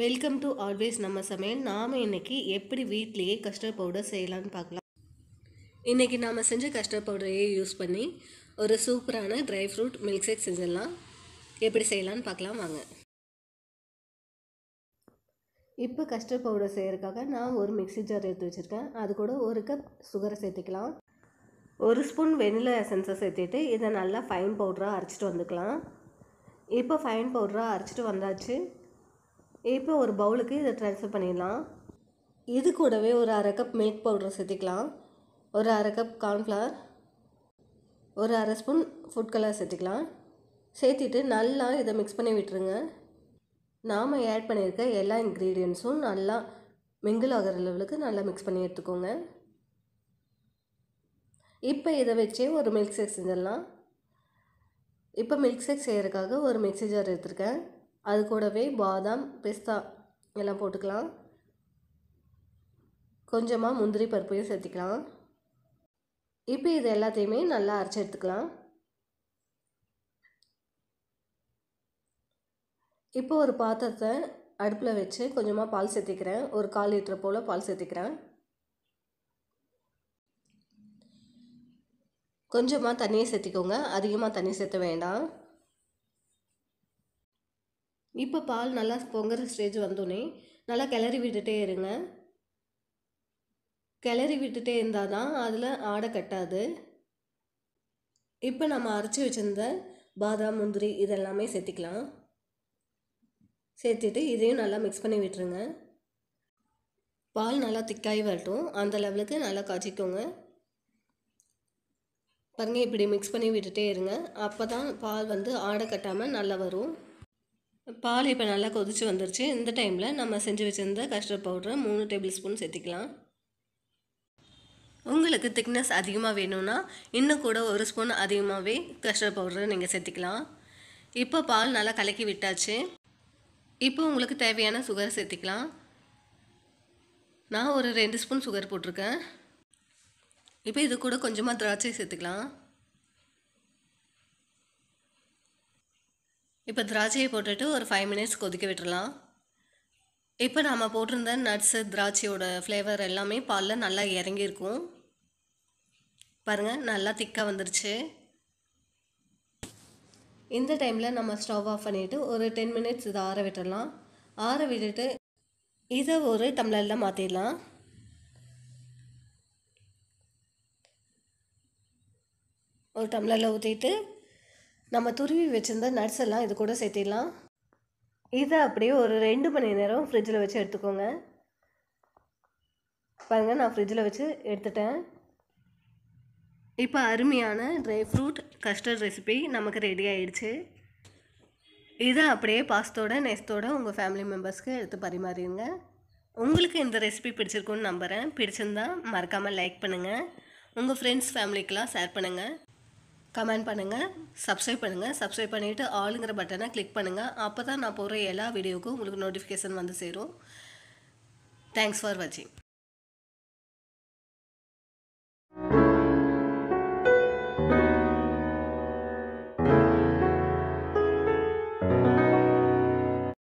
welcome to always நம்ம சமையல் நாம் இன்றைக்கி எப்படி வீட்லேயே கஸ்டர்ட் பவுடர் செய்யலான்னு பார்க்கலாம் இன்றைக்கி நாம் செஞ்ச கஸ்டர்ட் பவுடரையே யூஸ் பண்ணி ஒரு சூப்பரான ட்ரை ஃப்ரூட் மில்க் ஷேக் செஞ்சிடலாம் எப்படி செய்யலான்னு பார்க்கலாம் வாங்க இப்போ கஸ்டர்ட் பவுடர் செய்கிறதுக்காக நான் ஒரு மிக்சி ஜார் எடுத்து வச்சுருக்கேன் அது கூட ஒரு கப் சுகரை சேர்த்துக்கலாம் ஒரு ஸ்பூன் வெனிலா எசன்ஸை சேர்த்துட்டு இதை நல்லா ஃபைன் பவுடராக அரைச்சிட்டு வந்துக்கலாம் இப்போ ஃபைன் பவுடராக அரைச்சிட்டு வந்தாச்சு இப்போ ஒரு பவுலுக்கு இதை ட்ரான்ஸ்ஃபர் பண்ணிடலாம் இது கூடவே ஒரு அரை கப் மில்க் பவுடர் சேர்த்துக்கலாம் ஒரு அரை கப் கார்ன்ஃப்ளவர் ஒரு அரை ஸ்பூன் ஃபுட் கலர் சேர்த்துக்கலாம் சேர்த்துட்டு நல்லா இதை மிக்ஸ் பண்ணி விட்டுருங்க நாம் ஆட் பண்ணியிருக்க எல்லா இன்க்ரீடியன்ஸும் நல்லா மிங்கிள் ஆகிற லெவலுக்கு நல்லா மிக்ஸ் பண்ணி எடுத்துக்கோங்க இப்போ இதை வச்சே ஒரு மில்க் ஷேக் செஞ்சிடலாம் இப்போ மில்க் ஷேக் செய்கிறதுக்காக ஒரு மிக்ஸி ஜார் எடுத்திருக்கேன் அது கூடவே பாதாம் பிஸ்தா எல்லாம் போட்டுக்கலாம் கொஞ்சமாக முந்திரி பருப்பையும் சேர்த்துக்கலாம் இப்போ இது எல்லாத்தையுமே நல்லா அரைச்சி எடுத்துக்கலாம் இப்போ ஒரு பாத்திரத்தை அடுப்பில் வச்சு கொஞ்சமாக பால் சேர்த்திக்கிறேன் ஒரு கால் லிட்டர் போல் பால் சேர்த்திக்கிறேன் கொஞ்சமாக தண்ணியை சேர்த்திக்கோங்க அதிகமாக தண்ணி சேர்த்த வேண்டாம் இப்போ பால் நல்லா பொங்குற ஸ்டேஜ் வந்தோடனே நல்லா கிளறி விட்டுட்டே இருங்க கிளறி விட்டுட்டே இருந்தால் தான் அதில் ஆடை கட்டாது இப்போ நம்ம அரைச்சி வச்சுருந்த பாதாம் முந்திரி இதெல்லாமே சேர்த்திக்கலாம் சேர்த்துட்டு இதையும் நல்லா மிக்ஸ் பண்ணி விட்டுருங்க பால் நல்லா திக்காகி வரட்டும் அந்த லெவலுக்கு நல்லா காய்ச்சிக்கோங்க பாருங்கள் இப்படி மிக்ஸ் பண்ணி விட்டுட்டே இருங்க அப்போ தான் பால் வந்து ஆடை கட்டாமல் நல்லா வரும் பால் இப்போ நல்லா கொதித்து வந்துருச்சு இந்த டைமில் நம்ம செஞ்சு வச்சுருந்த கஸ்டர்ட் பவுடரை மூணு டேபிள் ஸ்பூன் சேர்த்திக்கலாம் உங்களுக்கு திக்னஸ் அதிகமாக வேணும்னா இன்னும் கூட ஒரு ஸ்பூன் அதிகமாகவே கஸ்டர்ட் பவுடரை நீங்கள் சேர்த்திக்கலாம் இப்போ பால் நல்லா கலக்கி விட்டாச்சு இப்போ உங்களுக்கு தேவையான சுகர் சேர்த்திக்கலாம் நான் ஒரு ரெண்டு ஸ்பூன் சுகர் போட்டிருக்கேன் இப்போ இது கூட கொஞ்சமாக திராட்சை சேர்த்துக்கலாம் இப்போ திராட்சையை போட்டுட்டு ஒரு ஃபைவ் மினிட்ஸ் கொதிக்க விட்டுடலாம் இப்போ நாம் போட்டிருந்த நட்ஸு திராட்சையோட ஃப்ளேவர் எல்லாமே பாலில் நல்லா இறங்கியிருக்கும் பாருங்கள் நல்லா திக்காக வந்துருச்சு இந்த டைமில் நம்ம ஸ்டவ் ஆஃப் பண்ணிவிட்டு ஒரு டென் மினிட்ஸ் இதை ஆற விட்டுடலாம் ஆற விட்டுட்டு இதை ஒரு டம்ளரில் மாற்றிடலாம் ஒரு டம்ளரில் ஊற்றிட்டு நம்ம துருவி வச்சுருந்த நட்ஸ் எல்லாம் இது கூட சேர்த்திடலாம் இதை அப்படியே ஒரு ரெண்டு மணி நேரம் ஃப்ரிட்ஜில் வச்சு எடுத்துக்கோங்க பாருங்கள் நான் ஃப்ரிட்ஜில் வச்சு எடுத்துட்டேன் இப்போ அருமையான ட்ரை ஃப்ரூட் கஸ்டர்ட் ரெசிபி நமக்கு ரெடி ஆயிடுச்சு இதை அப்படியே பாஸ்தோட நெஸ்தோட உங்கள் ஃபேமிலி மெம்பர்ஸ்க்கு எடுத்து பரிமாறிடுங்க உங்களுக்கு இந்த ரெசிபி பிடிச்சிருக்குன்னு நம்புகிறேன் பிடிச்சிருந்தா மறக்காமல் லைக் பண்ணுங்கள் உங்கள் ஃப்ரெண்ட்ஸ் ஃபேமிலிக்கெலாம் ஷேர் பண்ணுங்கள் கமெண்ட் பண்ணுங்கள் சப்ஸ்கிரைப் பண்ணுங்கள் சப்ஸ்கிரைப் பண்ணிவிட்டு ஆளுங்கிற பட்டனை கிளிக் பண்ணுங்கள் அப்போ தான் நான் போகிற எல்லா வீடியோக்கும் உங்களுக்கு நோட்டிஃபிகேஷன் வந்து சேரும் தேங்க்ஸ் ஃபார் வாட்சிங்